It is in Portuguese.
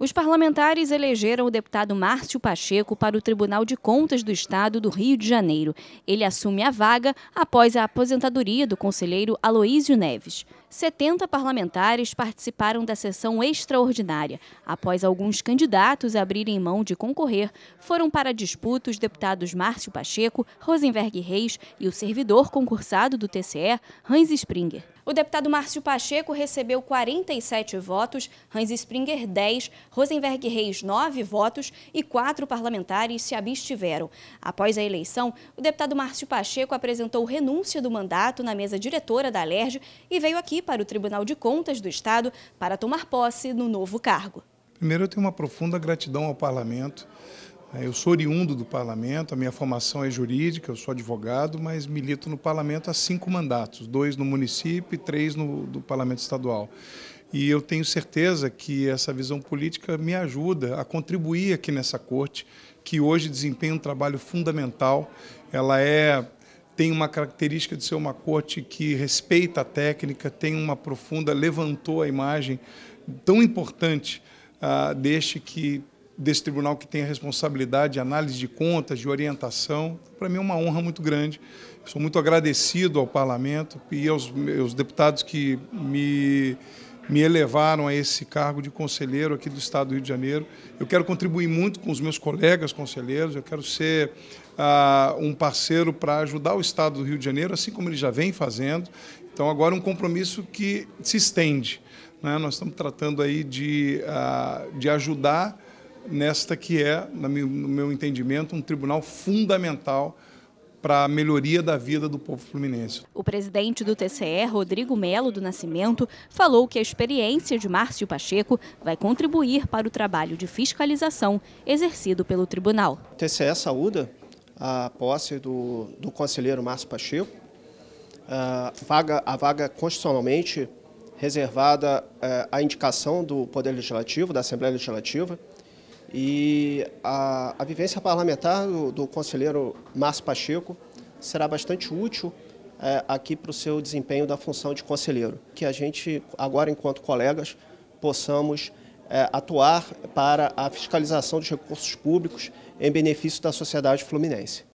Os parlamentares elegeram o deputado Márcio Pacheco para o Tribunal de Contas do Estado do Rio de Janeiro. Ele assume a vaga após a aposentadoria do conselheiro Aloísio Neves. 70 parlamentares participaram da sessão extraordinária. Após alguns candidatos abrirem mão de concorrer, foram para a disputa os deputados Márcio Pacheco, Rosenberg Reis e o servidor concursado do TCE, Hans Springer. O deputado Márcio Pacheco recebeu 47 votos, Hans Springer 10, Rosenberg Reis 9 votos e quatro parlamentares se abstiveram. Após a eleição, o deputado Márcio Pacheco apresentou renúncia do mandato na mesa diretora da Alerj e veio aqui para o Tribunal de Contas do Estado para tomar posse no novo cargo. Primeiro, eu tenho uma profunda gratidão ao parlamento é, eu sou oriundo do parlamento, a minha formação é jurídica, eu sou advogado, mas milito no parlamento há cinco mandatos, dois no município e três no do parlamento estadual. E eu tenho certeza que essa visão política me ajuda a contribuir aqui nessa corte, que hoje desempenha um trabalho fundamental. Ela é tem uma característica de ser uma corte que respeita a técnica, tem uma profunda levantou a imagem tão importante uh, deste que desse tribunal que tem a responsabilidade de análise de contas, de orientação. Para mim é uma honra muito grande. Sou muito agradecido ao parlamento e aos meus deputados que me, me elevaram a esse cargo de conselheiro aqui do Estado do Rio de Janeiro. Eu quero contribuir muito com os meus colegas conselheiros, eu quero ser ah, um parceiro para ajudar o Estado do Rio de Janeiro, assim como ele já vem fazendo. Então agora um compromisso que se estende. Né? Nós estamos tratando aí de, ah, de ajudar nesta que é, no meu entendimento, um tribunal fundamental para a melhoria da vida do povo fluminense. O presidente do TCE, Rodrigo Melo do Nascimento, falou que a experiência de Márcio Pacheco vai contribuir para o trabalho de fiscalização exercido pelo tribunal. O TCE saúda a posse do, do conselheiro Márcio Pacheco, a ah, vaga, a vaga constitucionalmente reservada eh, à indicação do Poder Legislativo, da Assembleia Legislativa, e a, a vivência parlamentar do, do, conselheiro Márcio Pacheco será bastante útil é, aqui para o seu desempenho da função de conselheiro. Que a gente, agora enquanto colegas, possamos é, atuar para a fiscalização dos recursos públicos em benefício da sociedade fluminense.